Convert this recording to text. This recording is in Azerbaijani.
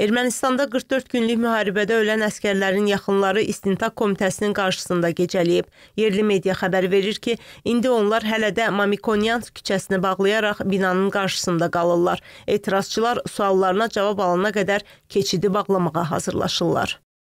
Ermənistanda 44 günlük müharibədə ölən əsgərlərin yaxınları İstintaq Komitəsinin qarşısında gecələyib. Yerli media xəbər verir ki, indi onlar hələ də Mamikonyan küçəsini bağlayaraq binanın qarşısında qalırlar. Etirazçılar suallarına cavab alana qədər keçidi bağlamağa hazırlaşırlar.